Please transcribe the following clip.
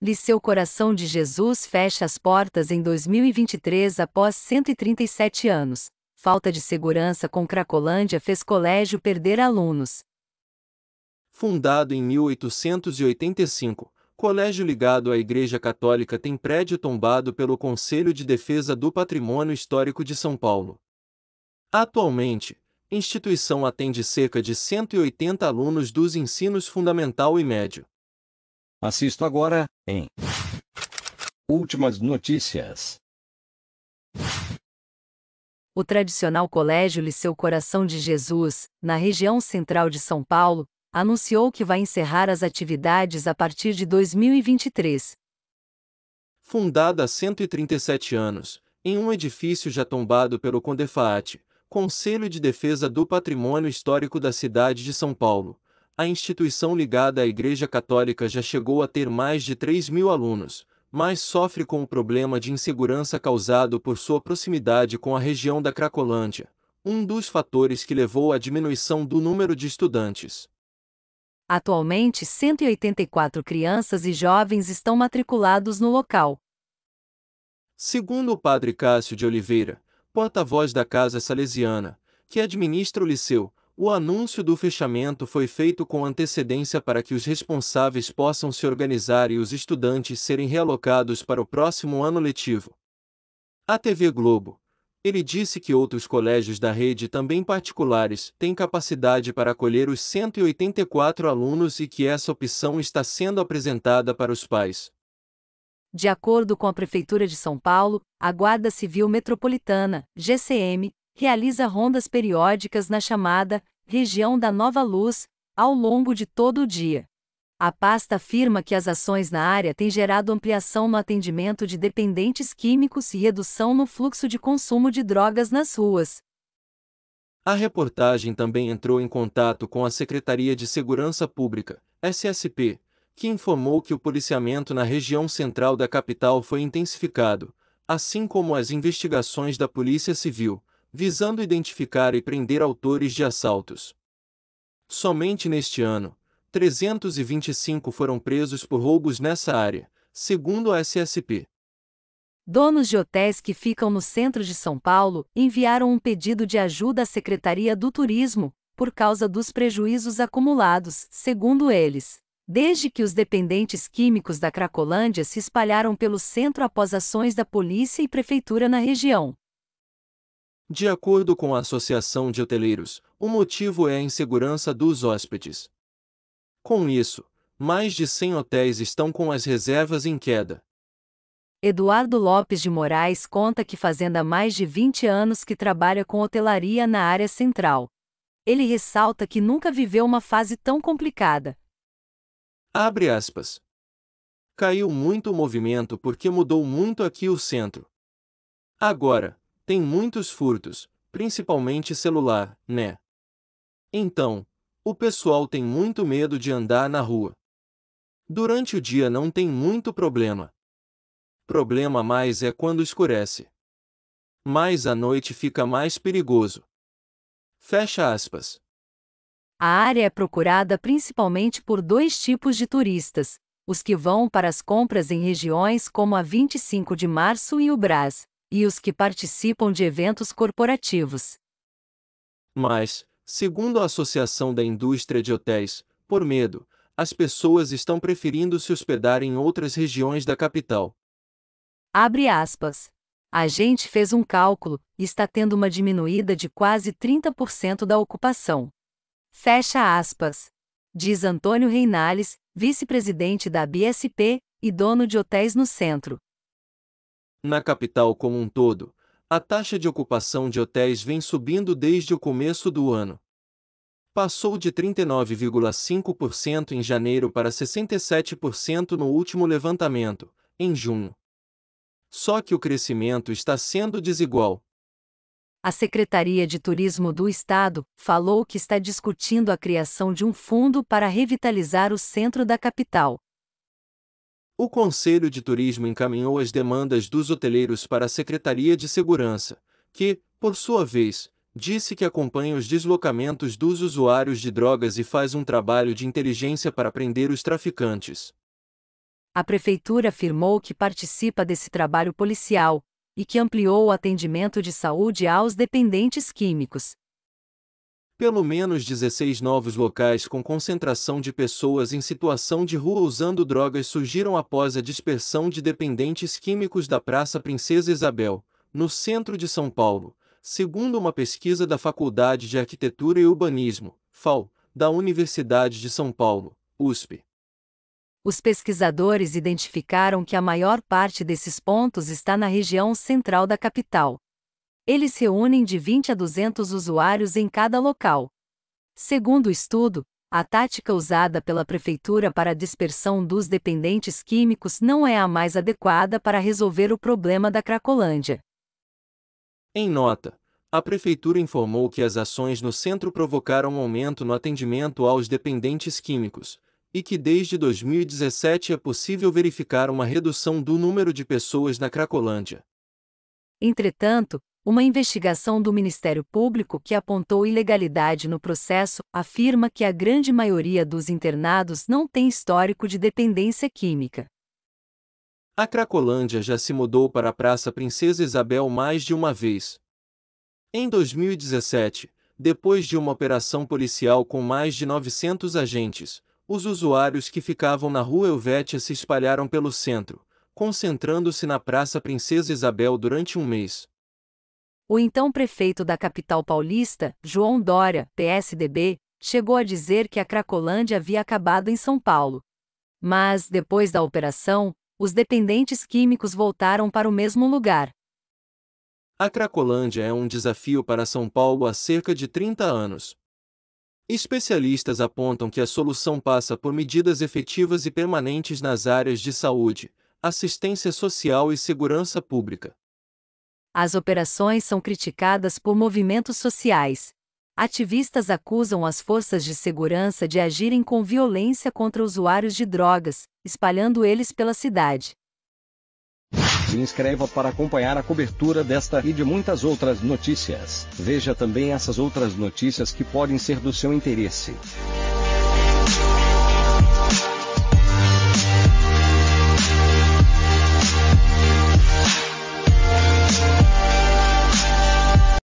Liceu Coração de Jesus fecha as portas em 2023 após 137 anos. Falta de segurança com Cracolândia fez colégio perder alunos. Fundado em 1885, colégio ligado à Igreja Católica tem prédio tombado pelo Conselho de Defesa do Patrimônio Histórico de São Paulo. Atualmente, instituição atende cerca de 180 alunos dos ensinos fundamental e médio. Assisto agora, em Últimas notícias. O tradicional Colégio Liceu Coração de Jesus, na região central de São Paulo, anunciou que vai encerrar as atividades a partir de 2023. Fundada há 137 anos, em um edifício já tombado pelo Condefaat, Conselho de Defesa do Patrimônio Histórico da cidade de São Paulo, a instituição ligada à Igreja Católica já chegou a ter mais de 3 mil alunos, mas sofre com o problema de insegurança causado por sua proximidade com a região da Cracolândia, um dos fatores que levou à diminuição do número de estudantes. Atualmente, 184 crianças e jovens estão matriculados no local. Segundo o padre Cássio de Oliveira, porta-voz da Casa Salesiana, que administra o liceu, o anúncio do fechamento foi feito com antecedência para que os responsáveis possam se organizar e os estudantes serem realocados para o próximo ano letivo. A TV Globo. Ele disse que outros colégios da rede, também particulares, têm capacidade para acolher os 184 alunos e que essa opção está sendo apresentada para os pais. De acordo com a Prefeitura de São Paulo, a Guarda Civil Metropolitana, GCM, realiza rondas periódicas na chamada região da Nova Luz, ao longo de todo o dia. A pasta afirma que as ações na área têm gerado ampliação no atendimento de dependentes químicos e redução no fluxo de consumo de drogas nas ruas. A reportagem também entrou em contato com a Secretaria de Segurança Pública, SSP, que informou que o policiamento na região central da capital foi intensificado, assim como as investigações da Polícia Civil, visando identificar e prender autores de assaltos. Somente neste ano, 325 foram presos por roubos nessa área, segundo a SSP. Donos de hotéis que ficam no centro de São Paulo enviaram um pedido de ajuda à Secretaria do Turismo, por causa dos prejuízos acumulados, segundo eles. Desde que os dependentes químicos da Cracolândia se espalharam pelo centro após ações da polícia e prefeitura na região. De acordo com a Associação de Hoteleiros, o motivo é a insegurança dos hóspedes. Com isso, mais de 100 hotéis estão com as reservas em queda. Eduardo Lopes de Moraes conta que fazenda há mais de 20 anos que trabalha com hotelaria na área central. Ele ressalta que nunca viveu uma fase tão complicada. Abre aspas. Caiu muito o movimento porque mudou muito aqui o centro. Agora, tem muitos furtos, principalmente celular, né? Então, o pessoal tem muito medo de andar na rua. Durante o dia não tem muito problema. Problema mais é quando escurece. Mas à noite fica mais perigoso. Fecha aspas. A área é procurada principalmente por dois tipos de turistas: os que vão para as compras em regiões como a 25 de março e o Brás, e os que participam de eventos corporativos. Mas, segundo a Associação da Indústria de Hotéis, por medo, as pessoas estão preferindo se hospedar em outras regiões da capital. Abre aspas. A gente fez um cálculo e está tendo uma diminuída de quase 30% da ocupação. Fecha aspas. Diz Antônio Reinales, vice-presidente da BSP e dono de hotéis no centro na capital como um todo, a taxa de ocupação de hotéis vem subindo desde o começo do ano. Passou de 39,5% em janeiro para 67% no último levantamento, em junho. Só que o crescimento está sendo desigual. A Secretaria de Turismo do Estado falou que está discutindo a criação de um fundo para revitalizar o centro da capital. O Conselho de Turismo encaminhou as demandas dos hoteleiros para a Secretaria de Segurança, que, por sua vez, disse que acompanha os deslocamentos dos usuários de drogas e faz um trabalho de inteligência para prender os traficantes. A Prefeitura afirmou que participa desse trabalho policial e que ampliou o atendimento de saúde aos dependentes químicos, pelo menos 16 novos locais com concentração de pessoas em situação de rua usando drogas surgiram após a dispersão de dependentes químicos da Praça Princesa Isabel, no centro de São Paulo, segundo uma pesquisa da Faculdade de Arquitetura e Urbanismo, FAU, da Universidade de São Paulo, USP. Os pesquisadores identificaram que a maior parte desses pontos está na região central da capital, eles reúnem de 20 a 200 usuários em cada local. Segundo o estudo, a tática usada pela prefeitura para a dispersão dos dependentes químicos não é a mais adequada para resolver o problema da Cracolândia. Em nota, a prefeitura informou que as ações no centro provocaram um aumento no atendimento aos dependentes químicos e que desde 2017 é possível verificar uma redução do número de pessoas na Cracolândia. Entretanto, uma investigação do Ministério Público que apontou ilegalidade no processo afirma que a grande maioria dos internados não tem histórico de dependência química. A Cracolândia já se mudou para a Praça Princesa Isabel mais de uma vez. Em 2017, depois de uma operação policial com mais de 900 agentes, os usuários que ficavam na rua Helvétia se espalharam pelo centro, concentrando-se na Praça Princesa Isabel durante um mês. O então prefeito da capital paulista, João Dória, PSDB, chegou a dizer que a Cracolândia havia acabado em São Paulo. Mas, depois da operação, os dependentes químicos voltaram para o mesmo lugar. A Cracolândia é um desafio para São Paulo há cerca de 30 anos. Especialistas apontam que a solução passa por medidas efetivas e permanentes nas áreas de saúde, assistência social e segurança pública. As operações são criticadas por movimentos sociais. Ativistas acusam as forças de segurança de agirem com violência contra usuários de drogas, espalhando eles pela cidade. Se inscreva para acompanhar a cobertura desta e de muitas outras notícias. Veja também essas outras notícias que podem ser do seu interesse.